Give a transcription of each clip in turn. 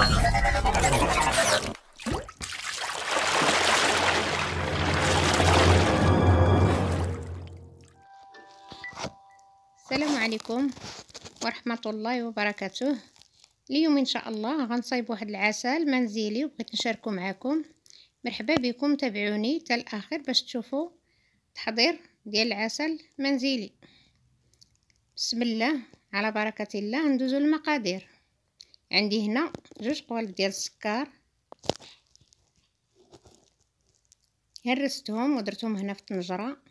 السلام عليكم ورحمة الله وبركاته اليوم إن شاء الله غنصايب واحد العسل منزلي وبغيت نشاركو معاكم مرحبا بكم تابعوني حتى الآخر باش تشوفوا تحضير ديال العسل منزلي بسم الله على بركة الله ندوزو المقادير عندي هنا جوج قوالب ديال السكر هرستهم ودرتهم هنا في الطنجره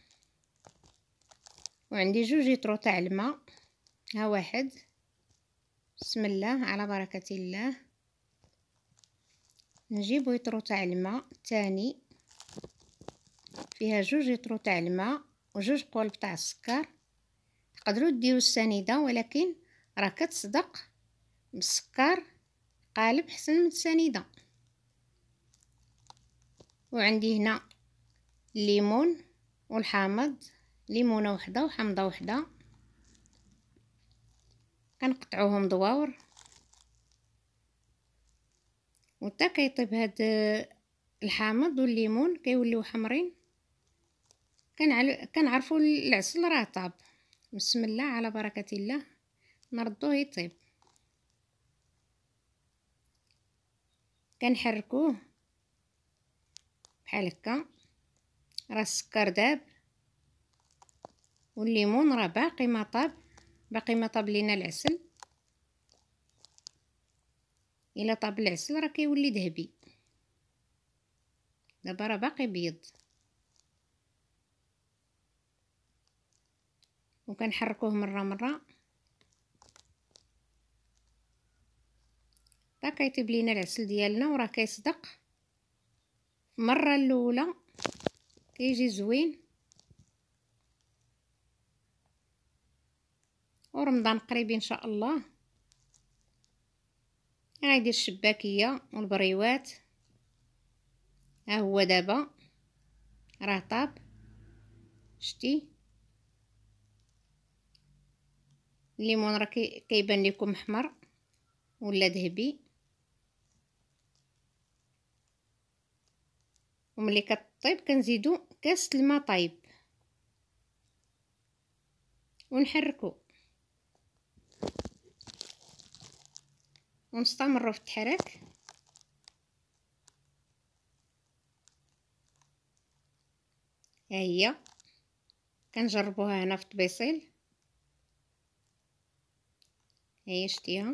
وعندي جوج لتر تاع الماء ها واحد بسم الله على بركه الله نجيب لتر تاع الماء الثاني فيها جوج لتر تاع الماء وجوج قوالب تاع السكر تقدروا ديروا السنيده ولكن راه كتصدق بالسكر قالب حسن من السنيدة وعندي هنا الليمون والحامض ليمونة وحدة وحامضة وحدة كنقطعوهم دواور وتا كيطيب هاد الحامض والليمون كيوليو حمرين كنعرفو العسل راه طاب بسم الله على بركه الله نردوه يطيب كنحركوه بحال هكا راه السكر داب والليمون راه باقي ما طاب باقي ما طاب لينا العسل الا طاب العسل راه كيولي ذهبي دابا راه باقي بيض وكنحركوه مره مره كيطيب لينا العسل ديالنا وراه كيصدق مرة الاولى كيجي زوين ورمضان قريب ان شاء الله هادي الشباكيه والبريوات ها هو دابا راه طاب شتي الليمون راه كيبان لكم احمر ولا ذهبي وملي كطيب كنزيدو كاس الماء طايب ونحركو ونستمروا في التحريك ها هي كنجربوها هنا في الطبيصيل هي شتيها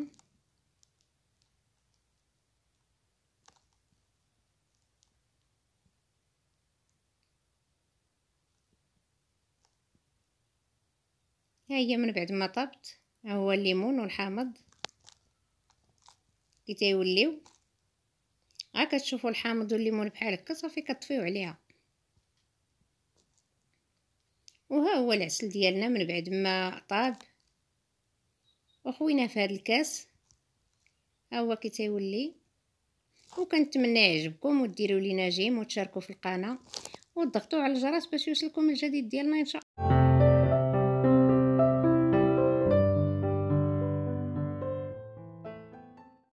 ها هي من بعد ما طابت ها هو الليمون والحامض كي تيوليو ها كتشوفوا الحامض والليمون بحال هكا صافي كطفيو عليها وها هو العسل ديالنا من بعد ما طاب وخوينا في هذا الكاس ها هو كي تيولي وكنتمنى يعجبكم وديروا لينا جيم وتشاركوا في القناه وتضغطوا على الجرس باش يوصلكم الجديد ديالنا ان شاء الله